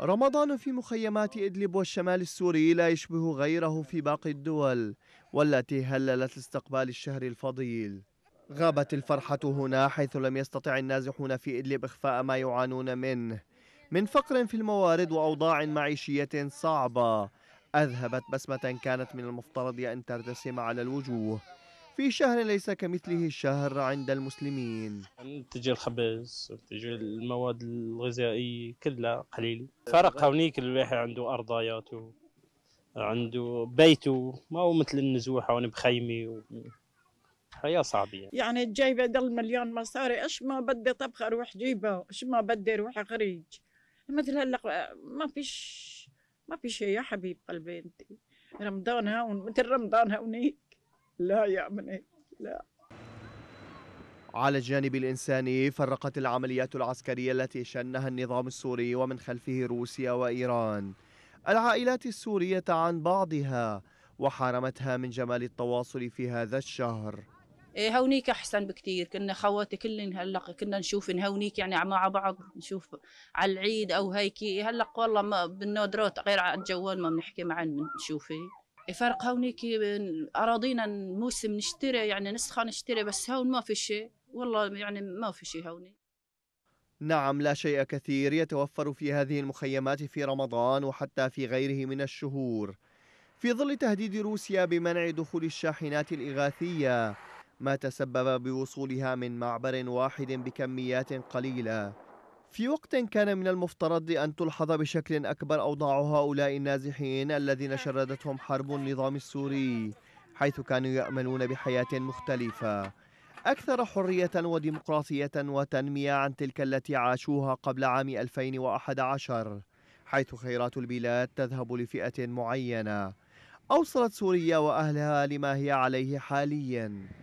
رمضان في مخيمات إدلب والشمال السوري لا يشبه غيره في باقي الدول والتي هللت لاستقبال الشهر الفضيل غابت الفرحة هنا حيث لم يستطع النازحون في إدلب إخفاء ما يعانون منه من فقر في الموارد وأوضاع معيشية صعبة أذهبت بسمة كانت من المفترض أن ترتسم على الوجوه في شهر ليس كمثله الشهر عند المسلمين تجي الخبز ننتج المواد الغذائية كلها قليل فرق هونيك الواحد عنده أرضيات عنده بيته ما هو مثل النزوح هون بخيمي و... حياة صعبة يعني, يعني جايبة دل مليون مصاري ايش ما بدي طبخة اروح جيبه ايش ما بدي اروح خريج مثل هلا ما فيش ما في شيء يا حبيب قلبي انت رمضان هون مثل رمضان هونيك لا يا هيك لا على الجانب الإنساني فرقت العمليات العسكرية التي شنها النظام السوري ومن خلفه روسيا وإيران العائلات السورية عن بعضها وحرمتها من جمال التواصل في هذا الشهر إيه، هونيك احسن بكثير كنا خواتي كلن هلا كنا نشوف هونيك يعني مع بعض نشوف على العيد او هيك هلا والله ما بالنادرات غير على الجوال ما بنحكي معن بنشوفه يفرق هونيك اراضينا موسم نشتري يعني نسخه نشتري بس هون ما في شيء والله يعني ما في شيء هوني نعم لا شيء كثير يتوفر في هذه المخيمات في رمضان وحتى في غيره من الشهور في ظل تهديد روسيا بمنع دخول الشاحنات الإغاثية ما تسبب بوصولها من معبر واحد بكميات قليلة في وقت كان من المفترض أن تلحظ بشكل أكبر أوضاع هؤلاء النازحين الذين شردتهم حرب النظام السوري حيث كانوا يأملون بحياة مختلفة أكثر حرية وديمقراطية وتنمية عن تلك التي عاشوها قبل عام 2011 حيث خيرات البلاد تذهب لفئة معينة أوصلت سوريا وأهلها لما هي عليه حالياً